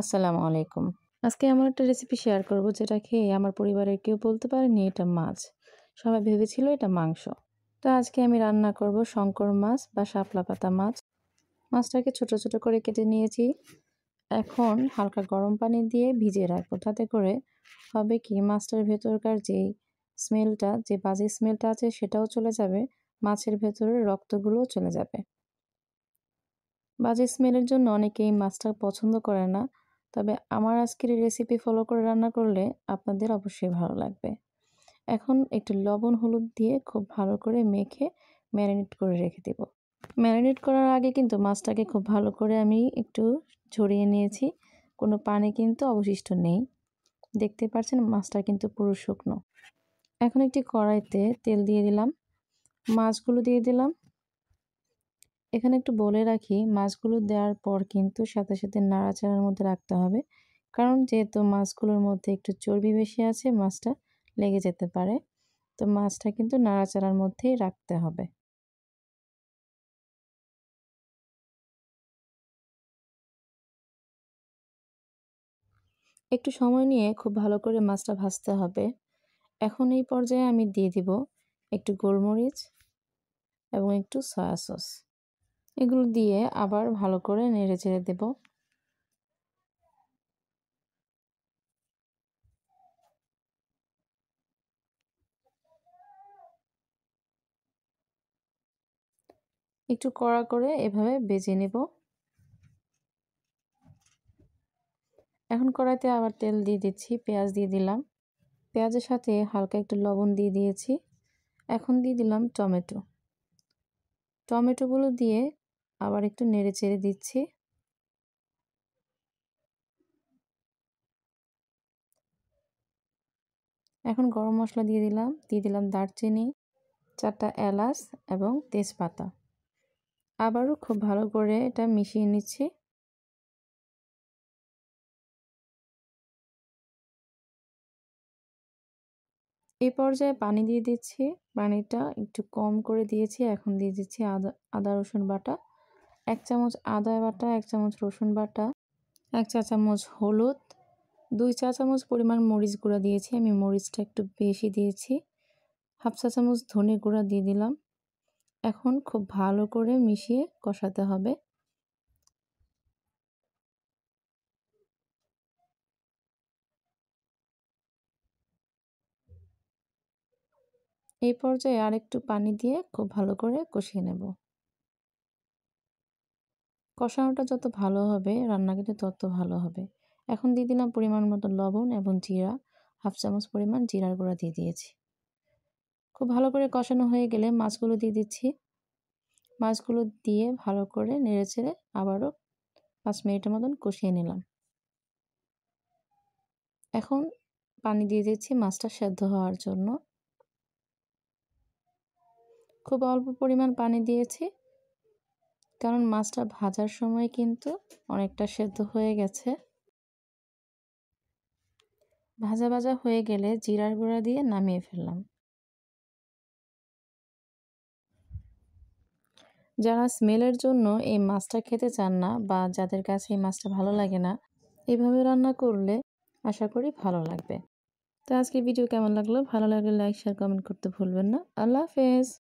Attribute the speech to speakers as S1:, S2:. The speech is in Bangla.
S1: আসসালামু আলাইকুম আজকে এমন একটা রেসিপি শেয়ার করব যেটা খেয়ে আমার পরিবারের কেউ বলতে পারেনি এটা মাছ সবাই ভেবেছিল এটা মাংস তো আজকে আমি রান্না করব শঙ্কর মাছ বা শাপলা পাতা মাছ মাছটাকে ছোট ছোট করে কেটে নিয়েছি এখন হালকা গরম পানি দিয়ে ভিজিয়ে রাখবো তাতে করে হবে কি মাছটার ভেতরকার যেই স্মেলটা যে বাজে স্মেলটা আছে সেটাও চলে যাবে মাছের ভেতরের রক্তগুলোও চলে যাবে বাজে স্মেলের জন্য অনেকেই মাছটা পছন্দ করে না তবে আমার আজকের এই রেসিপি ফলো করে রান্না করলে আপনাদের অবশ্যই ভালো লাগবে এখন একটু লবণ হলুদ দিয়ে খুব ভালো করে মেখে ম্যারিনেট করে রেখে দেব ম্যারিনেট করার আগে কিন্তু মাছটাকে খুব ভালো করে আমি একটু ঝরিয়ে নিয়েছি কোনো পানি কিন্তু অবশিষ্ট নেই দেখতে পাচ্ছেন মাছটা কিন্তু পুরো শুকনো এখন একটি কড়াইতে তেল দিয়ে দিলাম মাছগুলো দিয়ে দিলাম এখানে একটু বলে রাখি মাছগুলো দেওয়ার পর কিন্তু সাথে সাথে নাড়াচাড়ার মধ্যে রাখতে হবে কারণ যেহেতু মাছগুলোর মধ্যে একটু চর্বি বেশি আছে মাছটা লেগে যেতে পারে তো মাছটা কিন্তু নাড়াচাড়ার মধ্যেই রাখতে হবে একটু সময় নিয়ে খুব ভালো করে মাছটা ভাজতে হবে এখন এই পর্যায়ে আমি দিয়ে দিব একটু গোলমরিচ এবং একটু সয়া সস এগুলো দিয়ে আবার ভালো করে নেড়ে চেড়ে দেব একটু কড়া করে এভাবে বেজে নেব এখন কড়াইতে আবার তেল দিয়ে দিচ্ছি পেঁয়াজ দিয়ে দিলাম পেঁয়াজের সাথে হালকা একটু লবণ দিয়ে দিয়েছি এখন দিয়ে দিলাম টমেটো টমেটোগুলো দিয়ে আবার একটু নেড়ে চেড়ে দিচ্ছি এখন গরম মশলা দিয়ে দিলাম দিয়ে দিলাম দারচিনি চারটা এলাচ এবং তেজপাতা আবারও খুব ভালো করে এটা মিশিয়ে নিচ্ছি এই পর্যায়ে পানি দিয়ে দিচ্ছি পানিটা একটু কম করে দিয়েছি এখন দিয়ে দিচ্ছি আদা আদা রসুন বাটা এক চামচ আদা বাটা এক চামচ রসুন বাটা এক চা চামচ হলুদ দুই চা চামচ পরিমাণ মরিচ গুঁড়া দিয়েছি আমি মরিচটা একটু বেশি দিয়েছি হাফ চা চামচ ধনে গুঁড়া দিয়ে দিলাম এখন খুব ভালো করে মিশিয়ে কষাতে হবে এই পর্যায়ে আরেকটু পানি দিয়ে খুব ভালো করে কষিয়ে নেব কষানোটা যত ভালো হবে রান্না কিন্তু তত ভালো হবে এখন দিয়ে দিলাম পরিমাণ মতো লবণ এবং জিরা হাফ চামচ পরিমাণ জিরার গুঁড়া দিয়ে দিয়েছি খুব ভালো করে কষানো হয়ে গেলে মাছগুলো দিয়ে দিচ্ছি মাছগুলো দিয়ে ভালো করে নেড়ে ছেড়ে আবারও পাঁচ মিনিটের মতন কষিয়ে নিলাম এখন পানি দিয়ে দিচ্ছি মাছটা সেদ্ধ হওয়ার জন্য খুব অল্প পরিমাণ পানি দিয়েছি কারণ মাছটা ভাজার সময় কিন্তু অনেকটা সেদ্ধ হয়ে গেছে ভাজা ভাজা হয়ে গেলে জিরার গুঁড়া দিয়ে নামিয়ে ফেললাম যারা স্মেলের জন্য এই মাছটা খেতে চান না বা যাদের কাছে এই মাছটা ভালো লাগে না এভাবে রান্না করলে আশা করি ভালো লাগবে তো আজকে ভিডিও কেমন লাগলো ভালো লাগলে লাইক শেয়ার কমেন্ট করতে ভুলবেন না আল্লাহ হাফেজ